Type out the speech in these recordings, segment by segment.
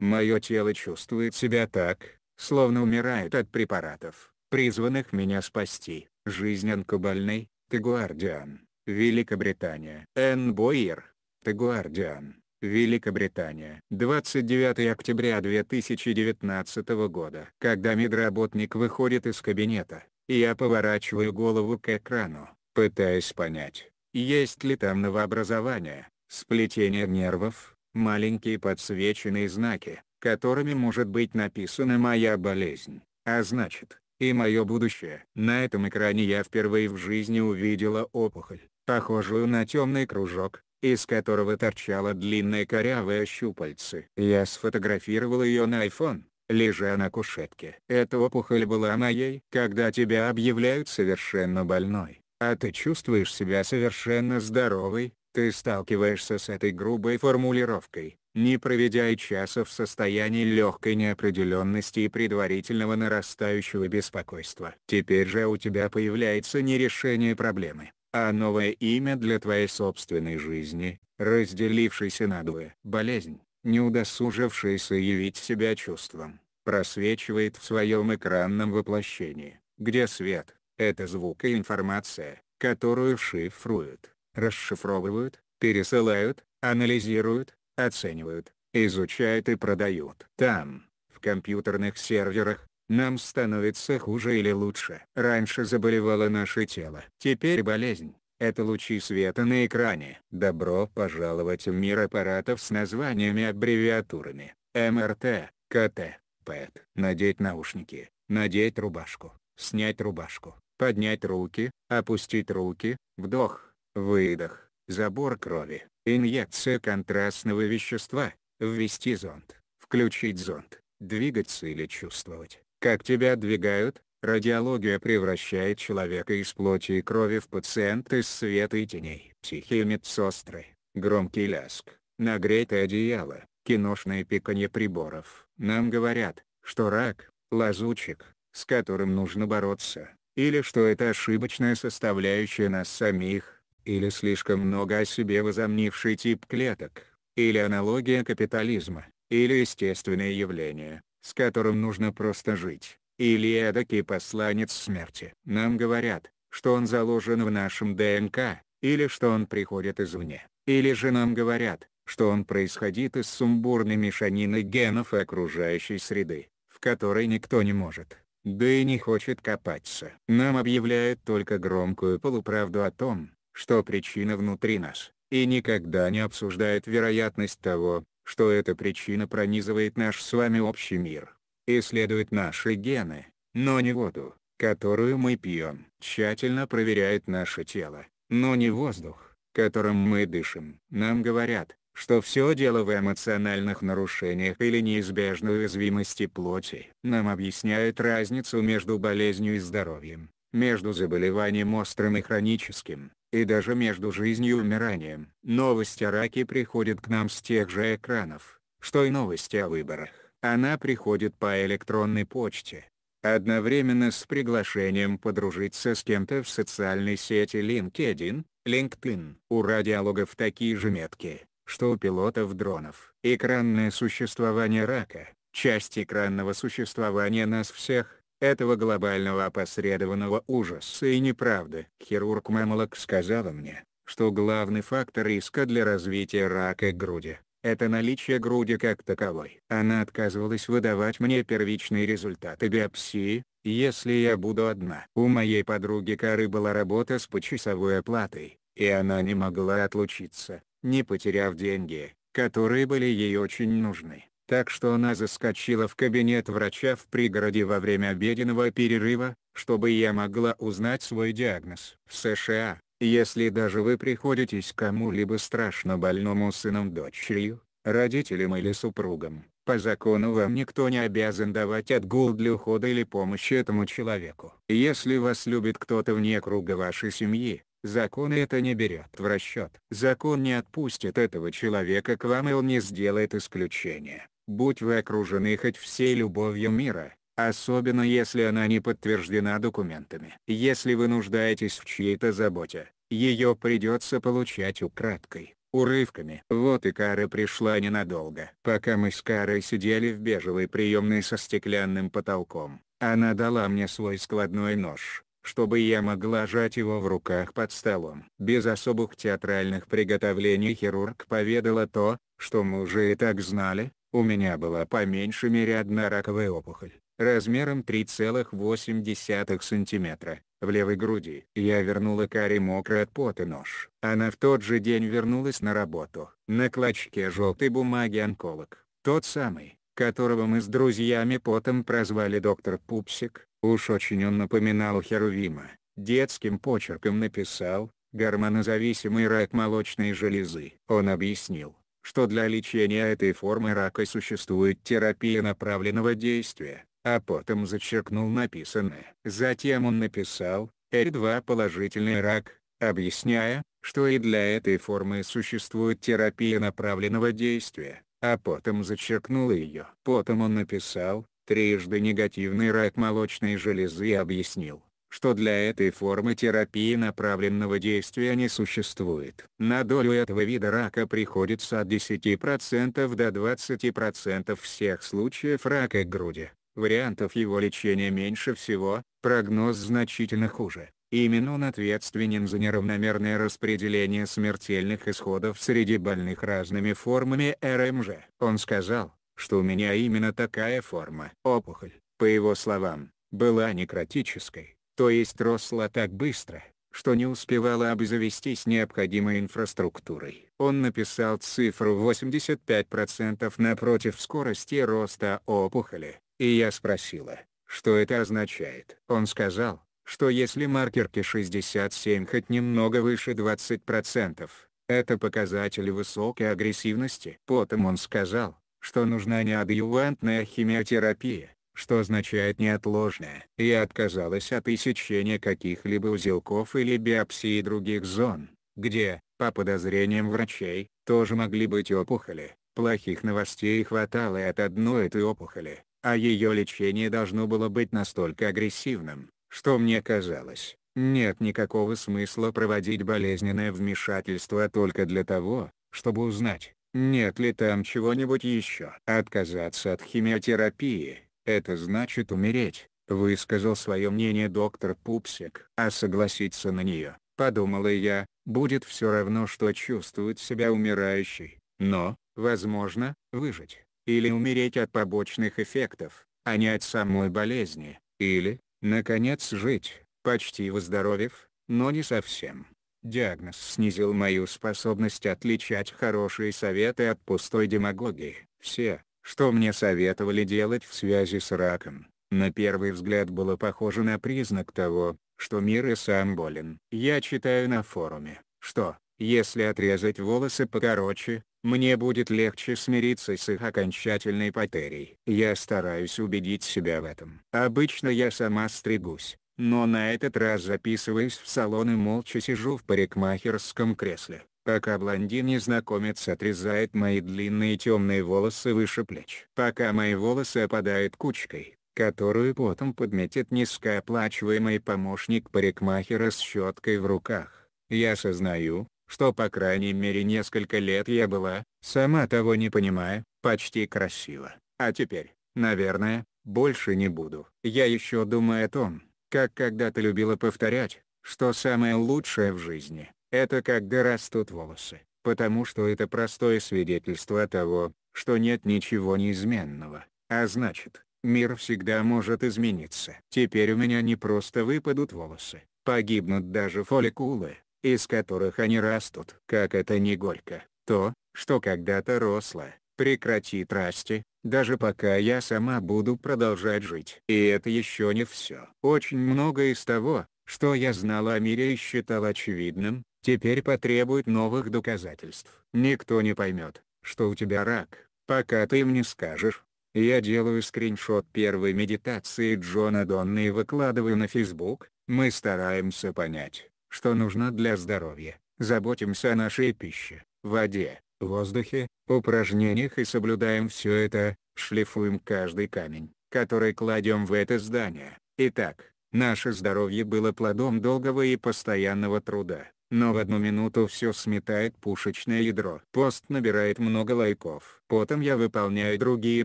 Мое тело чувствует себя так, словно умирает от препаратов, призванных меня спасти. Жизнь Анкобальной, Ты Гуардиан, Великобритания. Энн Бойер, Ты Гуардиан, Великобритания. 29 октября 2019 года. Когда медработник выходит из кабинета, я поворачиваю голову к экрану, пытаясь понять, есть ли там новообразование, сплетение нервов, маленькие подсвеченные знаки, которыми может быть написана моя болезнь, а значит, и мое будущее. На этом экране я впервые в жизни увидела опухоль, похожую на темный кружок, из которого торчала длинная корявая щупальце. Я сфотографировал ее на iPhone, лежа на кушетке. Эта опухоль была моей. Когда тебя объявляют совершенно больной, а ты чувствуешь себя совершенно здоровой, ты сталкиваешься с этой грубой формулировкой, не проведя и часа в состоянии легкой неопределенности и предварительного нарастающего беспокойства. Теперь же у тебя появляется не решение проблемы, а новое имя для твоей собственной жизни, разделившейся надвое. Болезнь, не удосужившаяся явить себя чувством, просвечивает в своем экранном воплощении, где свет — это звук и информация, которую шифруют расшифровывают, пересылают, анализируют, оценивают, изучают и продают. Там, в компьютерных серверах, нам становится хуже или лучше. Раньше заболевало наше тело. Теперь болезнь. Это лучи света на экране. Добро пожаловать в мир аппаратов с названиями аббревиатурами. МРТ, КТ, ПЭТ. Надеть наушники, надеть рубашку, снять рубашку, поднять руки, опустить руки, вдох выдох, забор крови, инъекция контрастного вещества, ввести зонд, включить зонд, двигаться или чувствовать, как тебя двигают, Радиология превращает человека из плоти и крови в пациента из света и теней. Тихие медсестры, громкий ляск, нагретое одеяло, киношные пиканье приборов. Нам говорят, что рак – лазучик, с которым нужно бороться, или что это ошибочная составляющая нас самих или слишком много о себе возомнивший тип клеток, или аналогия капитализма, или естественное явление, с которым нужно просто жить, или эдакий посланец смерти. Нам говорят, что он заложен в нашем ДНК, или что он приходит извне, или же нам говорят, что он происходит из сумбурной мешанины генов и окружающей среды, в которой никто не может, да и не хочет копаться. Нам объявляют только громкую полуправду о том, что причина внутри нас, и никогда не обсуждает вероятность того, что эта причина пронизывает наш с вами общий мир, исследует наши гены, но не воду, которую мы пьем, тщательно проверяет наше тело, но не воздух, которым мы дышим. Нам говорят, что все дело в эмоциональных нарушениях или неизбежной уязвимости плоти. Нам объясняют разницу между болезнью и здоровьем, между заболеванием острым и хроническим, и даже между жизнью и умиранием. Новость о раке приходит к нам с тех же экранов, что и новости о выборах. Она приходит по электронной почте. Одновременно с приглашением подружиться с кем-то в социальной сети LinkedIn, LinkedIn. У радиологов такие же метки, что у пилотов дронов. Экранное существование рака, часть экранного существования нас всех, этого глобального опосредованного ужаса и неправды. Хирург Мемолок сказала мне, что главный фактор риска для развития рака груди – это наличие груди как таковой. Она отказывалась выдавать мне первичные результаты биопсии, если я буду одна. У моей подруги Кары была работа с почасовой оплатой, и она не могла отлучиться, не потеряв деньги, которые были ей очень нужны так что она заскочила в кабинет врача в пригороде во время обеденного перерыва, чтобы я могла узнать свой диагноз. В США, если даже вы приходитесь кому-либо страшно больному сыном дочерью, родителям или супругам, по закону вам никто не обязан давать отгул для ухода или помощи этому человеку. Если вас любит кто-то вне круга вашей семьи, закон это не берет в расчет. Закон не отпустит этого человека к вам и он не сделает исключения будь вы окружены хоть всей любовью мира, особенно если она не подтверждена документами. Если вы нуждаетесь в чьей-то заботе, ее придется получать украдкой, урывками. Вот и Кара пришла ненадолго. Пока мы с Карой сидели в бежевой приемной со стеклянным потолком, она дала мне свой складной нож чтобы я могла жать его в руках под столом. Без особых театральных приготовлений хирург поведала то, что мы уже и так знали, у меня была по меньшей мере одна раковая опухоль, размером 3,8 см. В левой груди я вернула Кари мокрый от пота нож. Она в тот же день вернулась на работу. На клочке желтой бумаги онколог, тот самый, которого мы с друзьями потом прозвали доктор Пупсик, уж очень он напоминал Херувима, детским почерком написал «гормонозависимый рак молочной железы». Он объяснил, что для лечения этой формы рака существует терапия направленного действия, а потом зачеркнул написанное. Затем он написал «R2 положительный рак», объясняя, что и для этой формы существует терапия направленного действия, а потом зачеркнул ее. Потом он написал «Трижды негативный рак молочной железы» и объяснил, что для этой формы терапии направленного действия не существует. На долю этого вида рака приходится от 10% до 20% всех случаев рака груди. Вариантов его лечения меньше всего, прогноз значительно хуже. Именно он ответственен за неравномерное распределение смертельных исходов среди больных разными формами РМЖ. Он сказал, что у меня именно такая форма. Опухоль, по его словам, была некротической то есть росла так быстро, что не успевала обзавестись необходимой инфраструктурой. Он написал цифру 85% напротив скорости роста опухоли, и я спросила, что это означает. Он сказал, что если маркерки 67 хоть немного выше 20%, это показатель высокой агрессивности. Потом он сказал, что нужна неадъювантная химиотерапия, что означает неотложное. Я отказалась от иссечения каких-либо узелков или биопсии других зон, где, по подозрениям врачей, тоже могли быть опухоли. Плохих новостей хватало и от одной этой опухоли, а ее лечение должно было быть настолько агрессивным, что мне казалось, нет никакого смысла проводить болезненное вмешательство только для того, чтобы узнать, нет ли там чего-нибудь еще. Отказаться от химиотерапии это значит умереть, высказал свое мнение доктор Пупсик. А согласиться на нее, подумала я, будет все равно что чувствовать себя умирающей, но, возможно, выжить, или умереть от побочных эффектов, а не от самой болезни, или, наконец жить, почти выздоровев, но не совсем. Диагноз снизил мою способность отличать хорошие советы от пустой демагогии. Все, что мне советовали делать в связи с раком? На первый взгляд было похоже на признак того, что мир и сам болен. Я читаю на форуме, что, если отрезать волосы покороче, мне будет легче смириться с их окончательной потерей. Я стараюсь убедить себя в этом. Обычно я сама стригусь, но на этот раз записываюсь в салон и молча сижу в парикмахерском кресле. Пока блондин-незнакомец отрезает мои длинные темные волосы выше плеч. Пока мои волосы опадают кучкой, которую потом подметит низкооплачиваемый помощник парикмахера с щеткой в руках. Я осознаю, что по крайней мере несколько лет я была, сама того не понимая, почти красиво. А теперь, наверное, больше не буду. Я еще думаю о том, как когда-то любила повторять, что самое лучшее в жизни это когда растут волосы, потому что это простое свидетельство того, что нет ничего неизменного, а значит, мир всегда может измениться. Теперь у меня не просто выпадут волосы, погибнут даже фолликулы, из которых они растут. Как это не горько, то, что когда-то росло, прекратит расти, даже пока я сама буду продолжать жить. И это еще не все. Очень многое из того, что я знала о мире и считал очевидным, Теперь потребует новых доказательств. Никто не поймет, что у тебя рак, пока ты им не скажешь. Я делаю скриншот первой медитации Джона Донна и выкладываю на Facebook. Мы стараемся понять, что нужно для здоровья, заботимся о нашей пище, воде, воздухе, упражнениях и соблюдаем все это, шлифуем каждый камень, который кладем в это здание. Итак, наше здоровье было плодом долгого и постоянного труда но в одну минуту все сметает пушечное ядро. Пост набирает много лайков. Потом я выполняю другие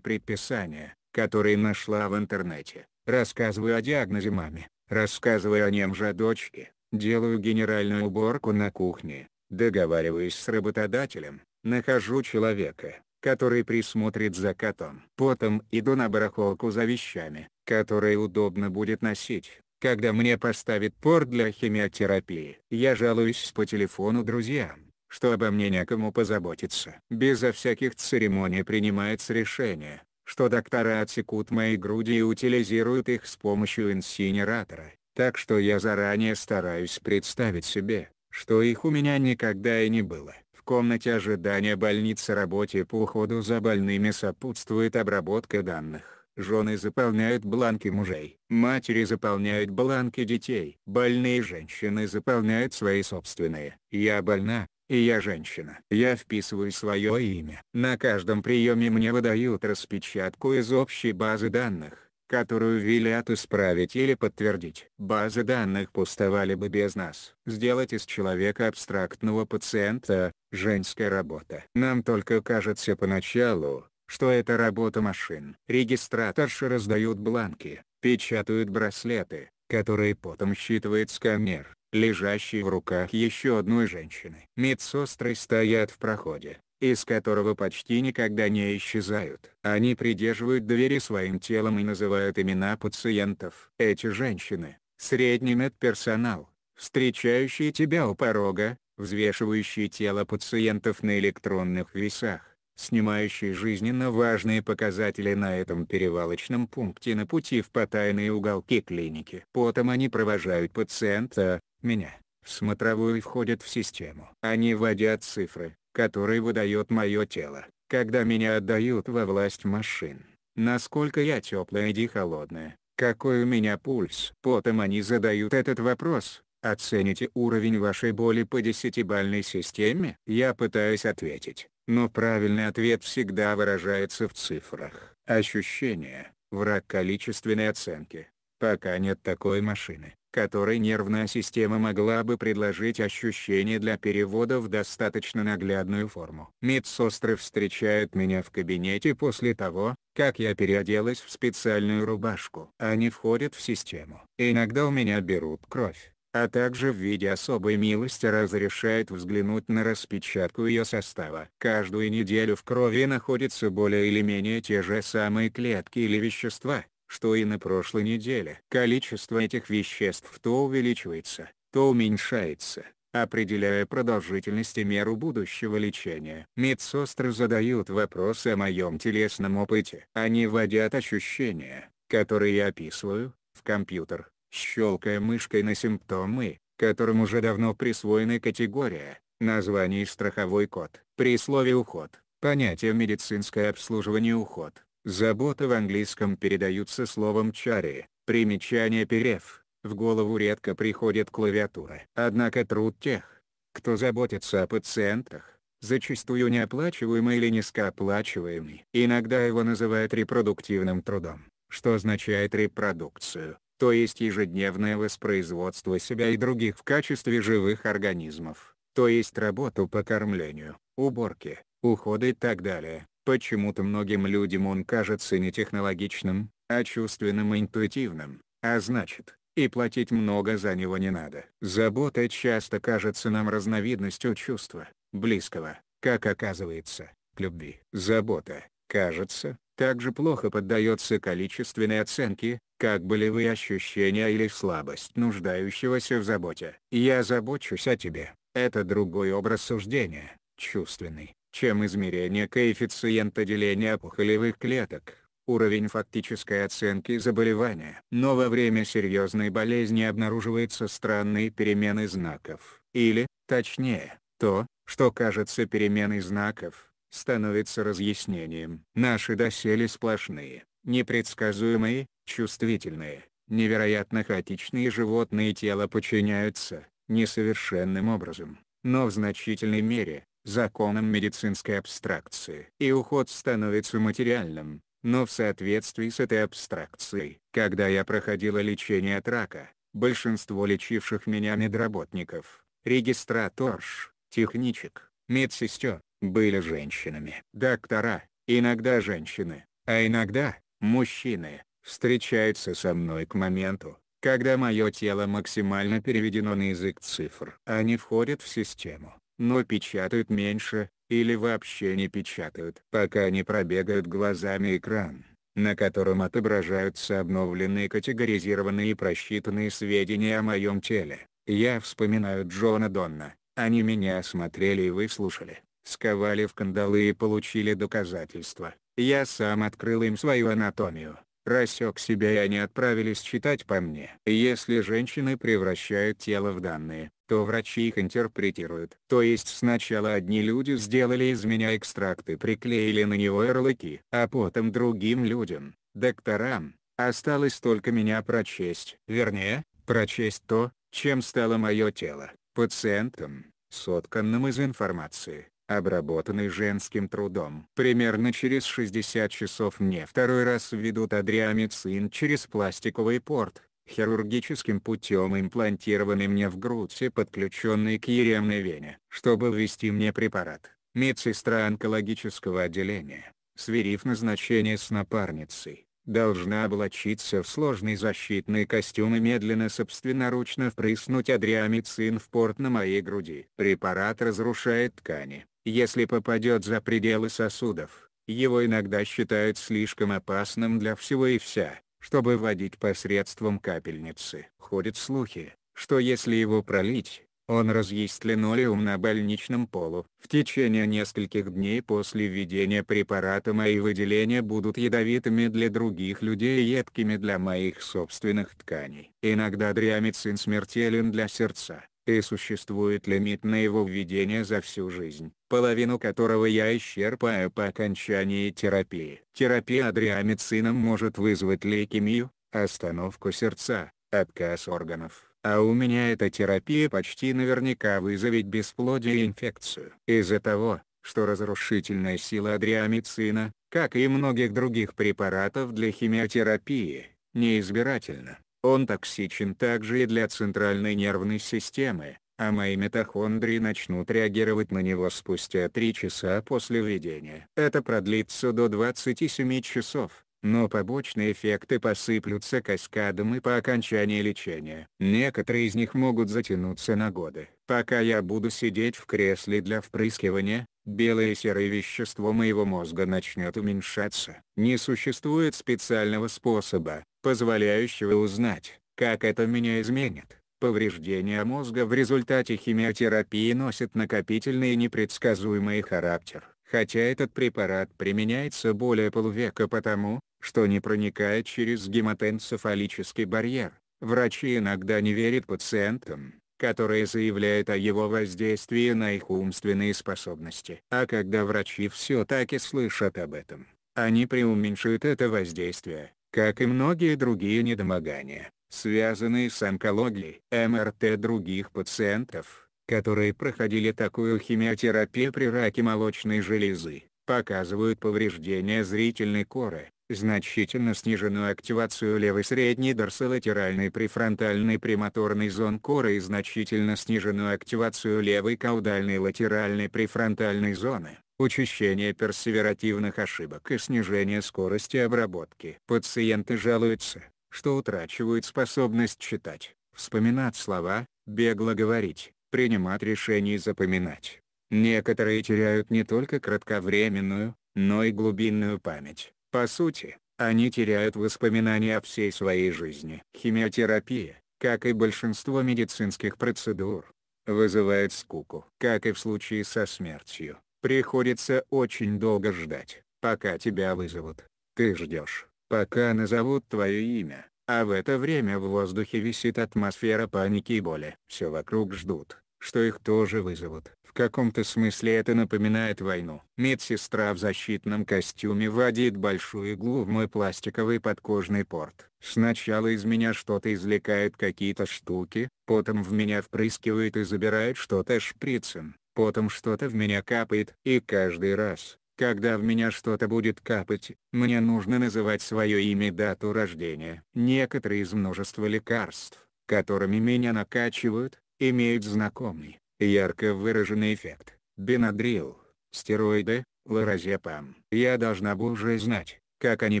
предписания, которые нашла в интернете. Рассказываю о диагнозе маме, рассказываю о нем же о дочке, делаю генеральную уборку на кухне, договариваюсь с работодателем, нахожу человека, который присмотрит за котом. Потом иду на барахолку за вещами, которые удобно будет носить когда мне поставят пор для химиотерапии. Я жалуюсь по телефону друзьям, что обо мне некому позаботиться. Безо всяких церемоний принимается решение, что доктора отсекут мои груди и утилизируют их с помощью инсинератора. Так что я заранее стараюсь представить себе, что их у меня никогда и не было. В комнате ожидания больницы работе по уходу за больными сопутствует обработка данных Жены заполняют бланки мужей. Матери заполняют бланки детей. Больные женщины заполняют свои собственные. Я больна, и я женщина. Я вписываю свое имя. На каждом приеме мне выдают распечатку из общей базы данных которую велят исправить или подтвердить. Базы данных пустовали бы без нас. Сделать из человека абстрактного пациента – женская работа. Нам только кажется поначалу, что это работа машин. Регистраторши раздают бланки, печатают браслеты, которые потом считывает сканер, лежащий в руках еще одной женщины. Медсестры стоят в проходе, из которого почти никогда не исчезают. Они придерживают двери своим телом и называют имена пациентов. Эти женщины, средний медперсонал, встречающий тебя у порога, взвешивающий тело пациентов на электронных весах снимающий жизненно важные показатели на этом перевалочном пункте на пути в потайные уголки клиники. Потом они провожают пациента, меня, в смотровую и входят в систему. Они вводят цифры, которые выдает мое тело, когда меня отдают во власть машин. Насколько я теплая и холодная, какой у меня пульс. Потом они задают этот вопрос, оцените уровень вашей боли по десятибальной системе. Я пытаюсь ответить, но правильный ответ всегда выражается в цифрах. Ощущение, враг количественной оценки. Пока нет такой машины, которой нервная система могла бы предложить ощущение для перевода в достаточно наглядную форму. Медсестры встречают меня в кабинете после того, как я переоделась в специальную рубашку. Они входят в систему. Иногда у меня берут кровь а также в виде особой милости разрешает взглянуть на распечатку ее состава. Каждую неделю в крови находятся более или менее те же самые клетки или вещества, что и на прошлой неделе. Количество этих веществ то увеличивается, то уменьшается определяя продолжительность и меру будущего лечения. Медсестры задают вопросы о моем телесном опыте. Они вводят ощущения, которые я описываю, в компьютер щелкая мышкой на симптомы, которым уже давно присвоена категория, названий страховой код. При слове «уход» понятие «медицинское обслуживание уход», забота в английском передаются словом «чари», примечание «перев», в голову редко приходит клавиатура. Однако труд тех, кто заботится о пациентах, зачастую неоплачиваемый или низкооплачиваемый. Иногда его называют репродуктивным трудом, что означает репродукцию то есть ежедневное воспроизводство себя и других в качестве живых организмов, то есть работу по кормлению, уборке, уходу и так далее. Почему-то многим людям он кажется не технологичным, а чувственным и интуитивным, а значит, и платить много за него не надо. Забота часто кажется нам разновидностью чувства, близкого, как оказывается, к любви. Забота, кажется, также плохо поддается количественной оценке, как болевые ощущения или слабость нуждающегося в заботе. «Я забочусь о тебе» — это другой образ суждения, чувственный, чем измерение коэффициента деления опухолевых клеток уровень фактической оценки заболевания. Но во время серьезной болезни обнаруживаются странные перемены знаков, или, точнее, то, что кажется переменой знаков, становится разъяснением. Наши доселе сплошные, непредсказуемые, чувствительные, невероятно хаотичные животные тела подчиняются, несовершенным образом, но в значительной мере, законам медицинской абстракции. И уход становится материальным, но в соответствии с этой абстракцией. Когда я проходила лечение от рака, большинство лечивших меня медработников, регистраторш, техничек, медсестер, были женщинами. Доктора, иногда женщины, а иногда, мужчины, встречаются со мной к моменту, когда мое тело максимально переведено на язык цифр. Они входят в систему, но печатают меньше, или вообще не печатают. Пока не пробегают глазами экран, на котором отображаются обновленные категоризированные и просчитанные сведения о моем теле. Я вспоминаю Джона Донна, они меня осмотрели и выслушали сковали в кандалы и получили доказательства. Я сам открыл им свою анатомию, рассек себя и они отправились читать по мне. Если женщины превращают тело в данные, то врачи их интерпретируют. То есть сначала одни люди сделали из меня экстракты, приклеили на него ярлыки, а потом другим людям, докторам, осталось только меня прочесть. Вернее, прочесть то, чем стало мое тело, пациентам, сотканным из информации обработанный женским трудом. Примерно через 60 часов мне второй раз введут адриамицин через пластиковый порт, хирургическим путем имплантированный мне в грудь и подключенный к еремной вене. Чтобы ввести мне препарат, медсестра онкологического отделения, сверив назначение с напарницей, должна облачиться в сложный защитный костюм и медленно собственноручно впрыснуть адриамицин в порт на моей груди. Препарат разрушает ткани, если попадет за пределы сосудов, его иногда считают слишком опасным для всего и вся, чтобы вводить посредством капельницы. Ходят слухи, что если его пролить, он разъест линолеум на больничном полу. В течение нескольких дней после введения препарата мои выделения будут ядовитыми для других людей и едкими для моих собственных тканей. Иногда дрямицин смертелен для сердца и существует лимит на его введение за всю жизнь, половину которого я исчерпаю по окончании терапии. Терапия адриамицином может вызвать лейкемию, остановку сердца, отказ органов. А у меня эта терапия почти наверняка вызовет бесплодие и инфекцию. Из-за того, что разрушительная сила адриамицина, как и многих других препаратов для химиотерапии, неизбирательна. Он токсичен также и для центральной нервной системы, а мои митохондрии начнут реагировать на него спустя 3 часа после введения. Это продлится до 27 часов, но побочные эффекты посыплются каскадом и по окончании лечения. Некоторые из них могут затянуться на годы. Пока я буду сидеть в кресле для впрыскивания, белое и серое вещество моего мозга начнет уменьшаться. Не существует специального способа, позволяющего узнать, как это меня изменит. Повреждения мозга в результате химиотерапии носят накопительный и непредсказуемый характер. Хотя этот препарат применяется более полувека потому, что не проникает через гематоэнцефалический барьер, врачи иногда не верят пациентам, которые заявляют о его воздействии на их умственные способности. А когда врачи все-таки слышат об этом, они преуменьшают это воздействие, как и многие другие недомогания, связанные с онкологией. МРТ других пациентов, которые проходили такую химиотерапию при раке молочной железы, показывают повреждение зрительной коры, значительно сниженную активацию левой средней дорсолатеральной префронтальной премоторной зон коры и значительно сниженную активацию левой каудальной латеральной префронтальной зоны учащение персеверативных ошибок и снижение скорости обработки. Пациенты жалуются, что утрачивают способность читать, вспоминать слова, бегло говорить, принимать решения и запоминать. Некоторые теряют не только кратковременную, но и глубинную память. По сути, они теряют воспоминания о всей своей жизни. Химиотерапия, как и большинство медицинских процедур, вызывает скуку. Как и в случае со смертью, Приходится очень долго ждать, пока тебя вызовут. Ты ждешь, пока назовут твое имя, а в это время в воздухе висит атмосфера паники и боли. Все вокруг ждут, что их тоже вызовут. В каком-то смысле это напоминает войну. Медсестра в защитном костюме вводит большую иглу в мой пластиковый подкожный порт. Сначала из меня что-то извлекает какие-то штуки, потом в меня впрыскивает и забирает что-то шприцем потом что-то в меня капает. И каждый раз, когда в меня что-то будет капать, мне нужно называть свое имя и дату рождения. Некоторые из множества лекарств, которыми меня накачивают, имеют знакомый, ярко выраженный эффект. Бенадрил, стероиды, лоразепам. Я должна бы уже знать, как они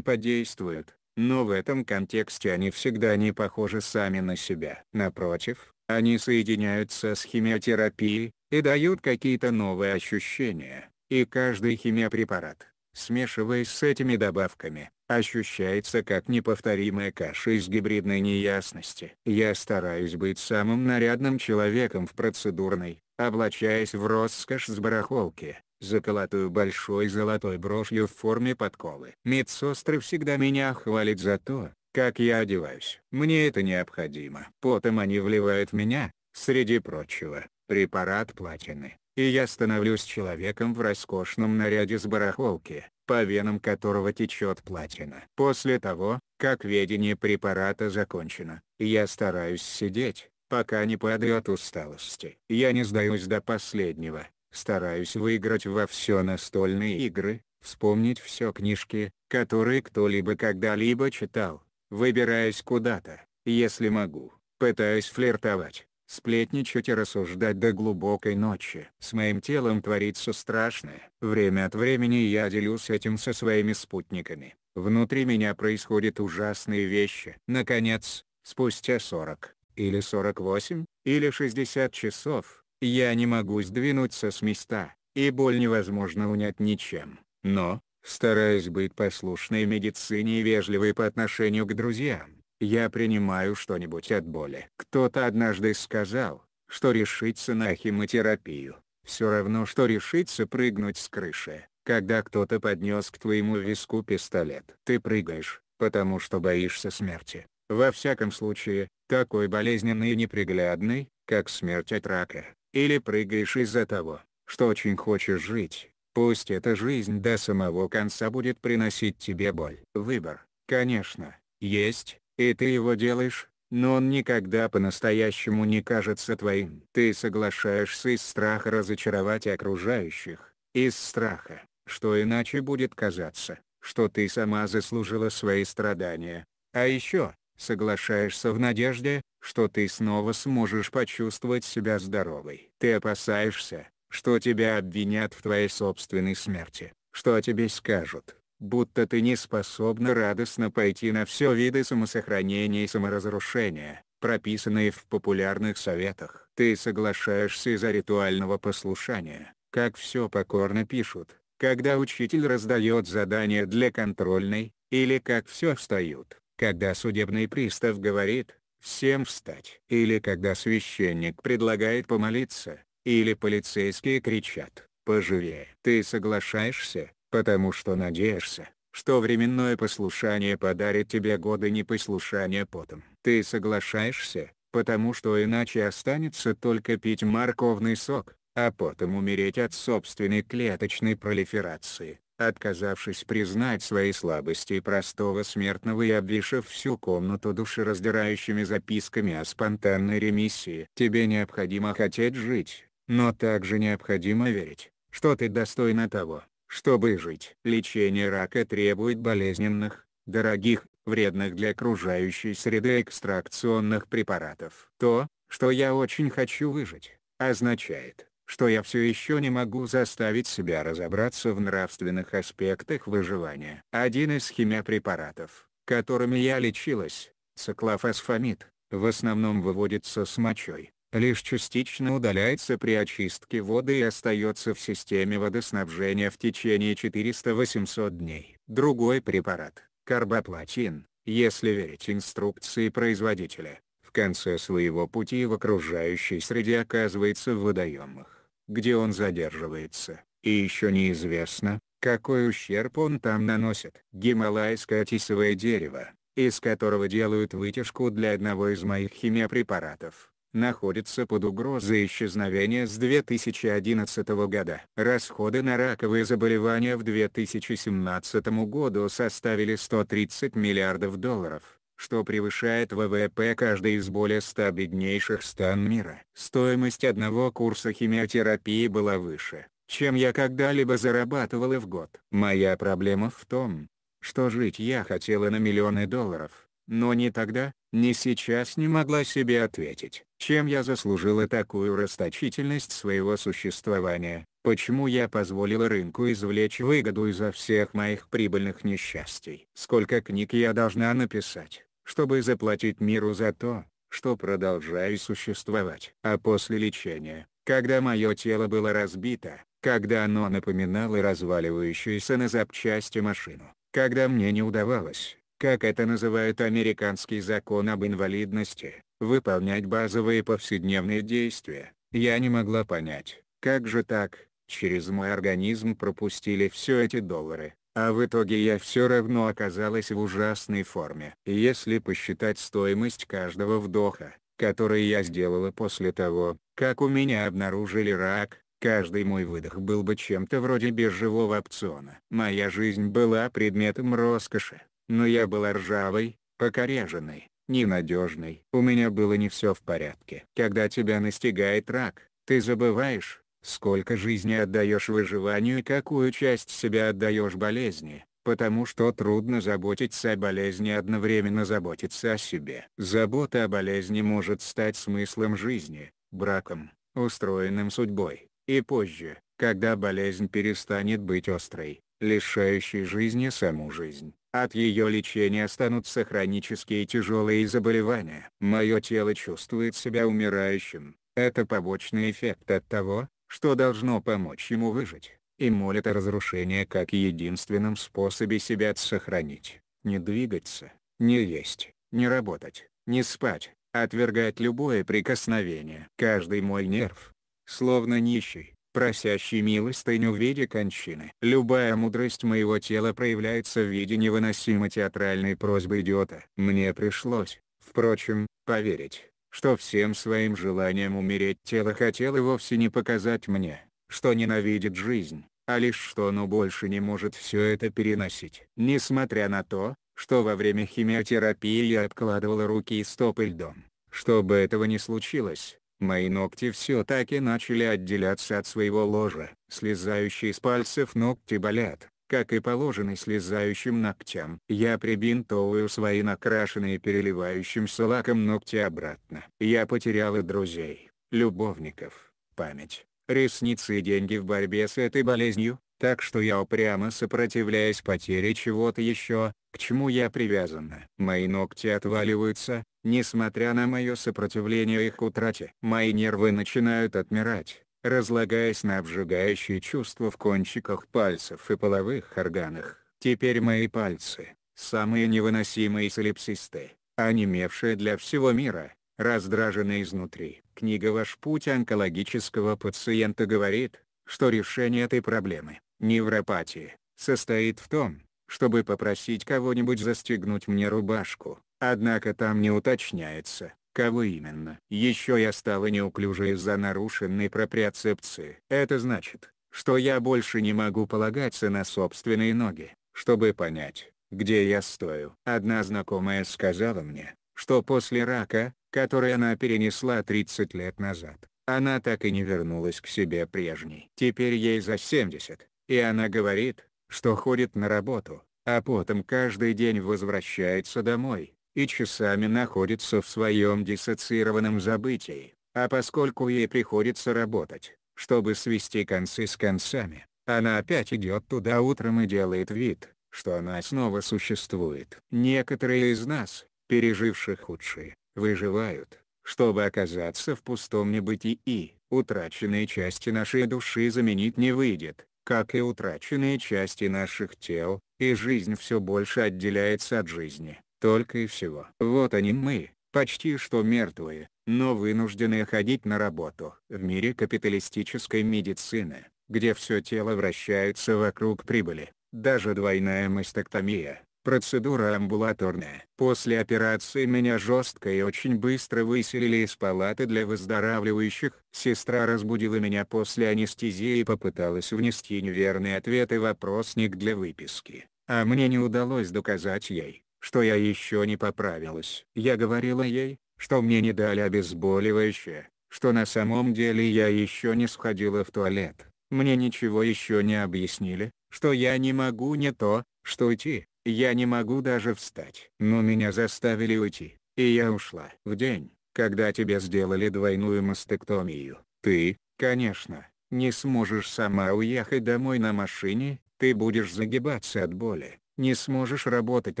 подействуют, но в этом контексте они всегда не похожи сами на себя. Напротив, они соединяются с химиотерапией, и дают какие-то новые ощущения, и каждый химиопрепарат, смешиваясь с этими добавками, ощущается как неповторимая каша из гибридной неясности. Я стараюсь быть самым нарядным человеком в процедурной, облачаясь в роскошь с барахолки, заколотую большой золотой брошью в форме подколы. Медсестры всегда меня хвалят за то, как я одеваюсь. Мне это необходимо. Потом они вливают в меня, среди прочего, Препарат платины, и я становлюсь человеком в роскошном наряде с барахолки, по венам которого течет платина. После того, как ведение препарата закончено, я стараюсь сидеть, пока не падаю от усталости. Я не сдаюсь до последнего, стараюсь выиграть во все настольные игры, вспомнить все книжки, которые кто-либо когда-либо читал, выбираясь куда-то, если могу, пытаюсь флиртовать, сплетничать и рассуждать до глубокой ночи. С моим телом творится страшное. Время от времени я делюсь этим со своими спутниками. Внутри меня происходят ужасные вещи. Наконец, спустя 40, или 48, или 60 часов, я не могу сдвинуться с места, и боль невозможно унять ничем. Но, стараясь быть послушной медицине и вежливой по отношению к друзьям, я принимаю что-нибудь от боли. Кто-то однажды сказал, что решиться на химиотерапию, все равно что решиться прыгнуть с крыши, когда кто-то поднес к твоему виску пистолет. Ты прыгаешь, потому что боишься смерти. Во всяком случае, такой болезненный и неприглядный, как смерть от рака, или прыгаешь из-за того, что очень хочешь жить, пусть эта жизнь до самого конца будет приносить тебе боль. Выбор, конечно, есть, и ты его делаешь, но он никогда по-настоящему не кажется твоим. Ты соглашаешься из страха разочаровать окружающих, из страха, что иначе будет казаться, что ты сама заслужила свои страдания. А еще, соглашаешься в надежде, что ты снова сможешь почувствовать себя здоровой. Ты опасаешься, что тебя обвинят в твоей собственной смерти, что о тебе скажут, будто ты не способна радостно пойти на все виды самосохранения и саморазрушения, прописанные в популярных советах. Ты соглашаешься из-за ритуального послушания, как все покорно пишут, когда учитель раздает задание для контрольной, или как все встают, когда судебный пристав говорит «всем встать», или когда священник предлагает помолиться, или полицейские кричат «поживее». Ты соглашаешься, Потому что надеешься, что временное послушание подарит тебе годы непослушания потом. Ты соглашаешься, потому что иначе останется только пить морковный сок, а потом умереть от собственной клеточной пролиферации, отказавшись признать свои слабости простого смертного и обвешав всю комнату душераздирающими записками о спонтанной ремиссии. Тебе необходимо хотеть жить, но также необходимо верить, что ты достойна того, чтобы жить. Лечение рака требует болезненных, дорогих, вредных для окружающей среды экстракционных препаратов. То, что я очень хочу выжить, означает, что я все еще не могу заставить себя разобраться в нравственных аспектах выживания. Один из химиопрепаратов, которыми я лечилась, циклофосфамид, в основном выводится с мочой лишь частично удаляется при очистке воды и остается в системе водоснабжения в течение 400-800 дней. Другой препарат, карбоплатин, если верить инструкции производителя, в конце своего пути в окружающей среде оказывается в водоемах, где он задерживается, и еще неизвестно, какой ущерб он там наносит. Гималайское тисовое дерево, из которого делают вытяжку для одного из моих химиопрепаратов находится под угрозой исчезновения с 2011 года. Расходы на раковые заболевания в 2017 году составили 130 миллиардов долларов что превышает ВВП каждой из более 100 беднейших стран мира. Стоимость одного курса химиотерапии была выше, чем я когда-либо зарабатывала в год. Моя проблема в том, что жить я хотела на миллионы долларов но ни тогда, ни сейчас не могла себе ответить, чем я заслужила такую расточительность своего существования, почему я позволила рынку извлечь выгоду изо всех моих прибыльных несчастий. Сколько книг я должна написать, чтобы заплатить миру за то, что продолжаю существовать. А после лечения, когда мое тело было разбито, когда оно напоминало разваливающуюся на запчасти машину, когда мне не удавалось как это называют американский закон об инвалидности, выполнять базовые повседневные действия, я не могла понять, как же так, через мой организм пропустили все эти доллары, а в итоге я все равно оказалась в ужасной форме. Если посчитать стоимость каждого вдоха, который я сделала после того, как у меня обнаружили рак, каждый мой выдох был бы чем-то вроде биржевого опциона. Моя жизнь была предметом роскоши, но я была ржавой, покореженной, ненадежной. У меня было не все в порядке. Когда тебя настигает рак, ты забываешь, сколько жизни отдаешь выживанию и какую часть себя отдаешь болезни, потому что трудно заботиться о болезни одновременно заботиться о себе. Забота о болезни может стать смыслом жизни, браком, устроенным судьбой, и позже, когда болезнь перестанет быть острой, лишающей жизни саму жизнь. От ее лечения останутся хронические тяжелые заболевания. Мое тело чувствует себя умирающим. Это побочный эффект от того, что должно помочь ему выжить, и молит о разрушении как единственном способе себя сохранить. Не двигаться, не есть, не работать, не спать, отвергать любое прикосновение. Каждый мой нерв, словно нищий, просящий милостыню в виде кончины. Любая мудрость моего тела проявляется в виде невыносимо театральной просьбы идиота. Мне пришлось, впрочем, поверить, что всем своим желанием умереть тело хотело вовсе не показать мне, что ненавидит жизнь, а лишь что оно больше не может все это переносить. Несмотря на то, что во время химиотерапии я обкладывала руки и стопы льдом. Чтобы этого не случилось, Мои ногти все таки начали отделяться от своего ложа. Слезающие с пальцев ногти болят, как и положено слезающим ногтям. Я прибинтовываю свои накрашенные переливающимся лаком ногти обратно. Я потерял и друзей, любовников, память, ресницы и деньги в борьбе с этой болезнью, так что я упрямо сопротивляюсь потере чего-то еще, к чему я привязана. Мои ногти отваливаются, несмотря на мое сопротивление их утрате. Мои нервы начинают отмирать, разлагаясь на обжигающие чувства в кончиках пальцев и половых органах. Теперь мои пальцы, самые невыносимые солипсисты, онемевшие для всего мира, раздражены изнутри. Книга «Ваш путь онкологического пациента» говорит, что решение этой проблемы, невропатии, состоит в том, чтобы попросить кого-нибудь застегнуть мне рубашку, однако там не уточняется, кого именно. Еще я стала неуклюжей из-за нарушенной проприоцепции. Это значит, что я больше не могу полагаться на собственные ноги, чтобы понять, где я стою. Одна знакомая сказала мне, что после рака, который она перенесла 30 лет назад, она так и не вернулась к себе прежней. Теперь ей за 70, и она говорит, что ходит на работу, а потом каждый день возвращается домой, и часами находится в своем диссоциированном забытии. А поскольку ей приходится работать, чтобы свести концы с концами, она опять идет туда утром и делает вид, что она снова существует. Некоторые из нас, переживших худшие, выживают чтобы оказаться в пустом небытии. Утраченные части нашей души заменить не выйдет, как и утраченные части наших тел, и жизнь все больше отделяется от жизни, только и всего. Вот они мы, почти что мертвые, но вынуждены ходить на работу. В мире капиталистической медицины, где все тело вращается вокруг прибыли, даже двойная мастектомия, Процедура амбулаторная. После операции меня жестко и очень быстро выселили из палаты для выздоравливающих. Сестра разбудила меня после анестезии и попыталась внести неверный ответ и вопросник для выписки. А мне не удалось доказать ей, что я еще не поправилась. Я говорила ей, что мне не дали обезболивающее, что на самом деле я еще не сходила в туалет. Мне ничего еще не объяснили, что я не могу не то, что идти, я не могу даже встать. Но меня заставили уйти, и я ушла. В день, когда тебе сделали двойную мастектомию, ты, конечно, не сможешь сама уехать домой на машине, ты будешь загибаться от боли, не сможешь работать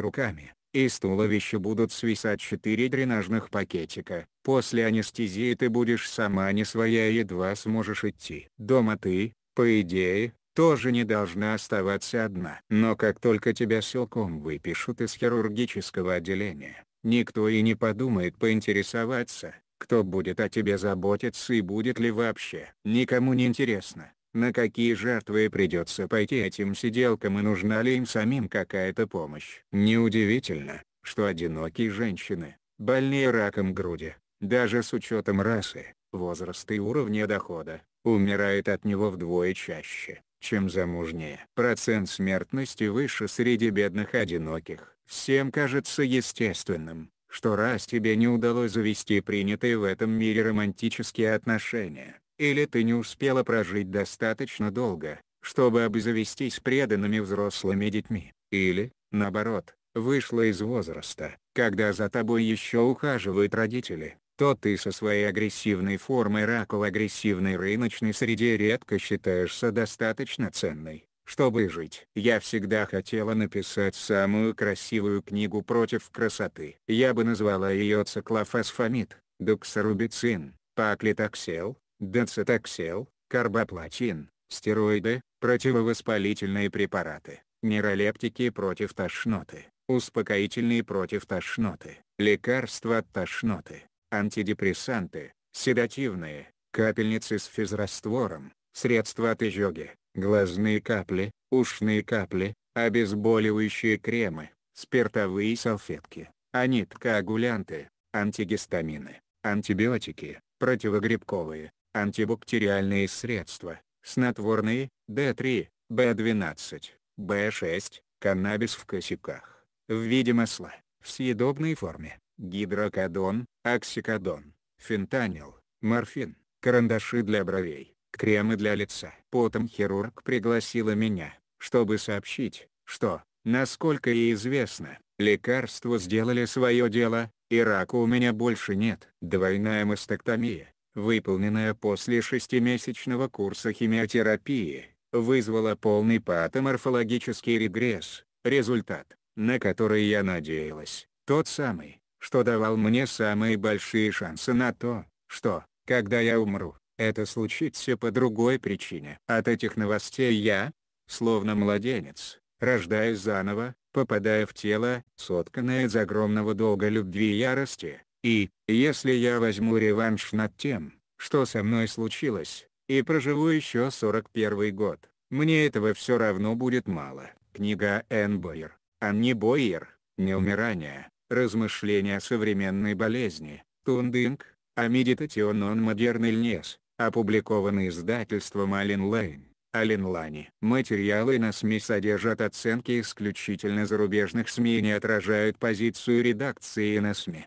руками, и с туловища будут свисать четыре дренажных пакетика. После анестезии ты будешь сама не своя и едва сможешь идти. Дома ты, по идее, тоже не должна оставаться одна. Но как только тебя силком выпишут из хирургического отделения, никто и не подумает поинтересоваться, кто будет о тебе заботиться и будет ли вообще. Никому не интересно, на какие жертвы придется пойти этим сиделкам и нужна ли им самим какая-то помощь. Неудивительно, что одинокие женщины, больные раком груди, даже с учетом расы, возраста и уровня дохода, умирают от него вдвое чаще чем замужние. Процент смертности выше среди бедных одиноких. Всем кажется естественным, что раз тебе не удалось завести принятые в этом мире романтические отношения, или ты не успела прожить достаточно долго, чтобы обзавестись преданными взрослыми детьми, или, наоборот, вышла из возраста, когда за тобой еще ухаживают родители, то ты со своей агрессивной формой рака в агрессивной рыночной среде редко считаешься достаточно ценной, чтобы жить. Я всегда хотела написать самую красивую книгу против красоты. Я бы назвала ее циклофосфамид, доксорубицин, паклитоксел, децитоксел, карбоплатин, стероиды, противовоспалительные препараты, нейролептики против тошноты, успокоительные против тошноты, лекарства от тошноты антидепрессанты, седативные, капельницы с физраствором, средства от изжоги, глазные капли, ушные капли, обезболивающие кремы, спиртовые салфетки, аниткоагулянты, антигистамины, антибиотики, противогрибковые, антибактериальные средства, снотворные, D3, B12, B6, каннабис в косяках, в виде масла, в съедобной форме, гидрокодон, оксикодон, фентанил, морфин, карандаши для бровей, кремы для лица. Потом хирург пригласила меня, чтобы сообщить, что, насколько ей известно, лекарства сделали свое дело, и рака у меня больше нет. Двойная мастектомия, выполненная после шестимесячного курса химиотерапии, вызвала полный патоморфологический регресс, результат, на который я надеялась, тот самый, что давал мне самые большие шансы на то, что, когда я умру, это случится по другой причине. От этих новостей я, словно младенец, рождаюсь заново, попадая в тело, сотканное из огромного долга любви и ярости, и, если я возьму реванш над тем, что со мной случилось, и проживу еще 41 год, мне этого все равно будет мало. Книга Энн Бойер, Анни Бойер, «Неумирание», Размышления о современной болезни, Тундинг, о а медитационном модерный льнес, опубликованы издательством Ален Лейн, Алин Лани. Материалы на СМИ содержат оценки исключительно зарубежных СМИ и не отражают позицию редакции на СМИ.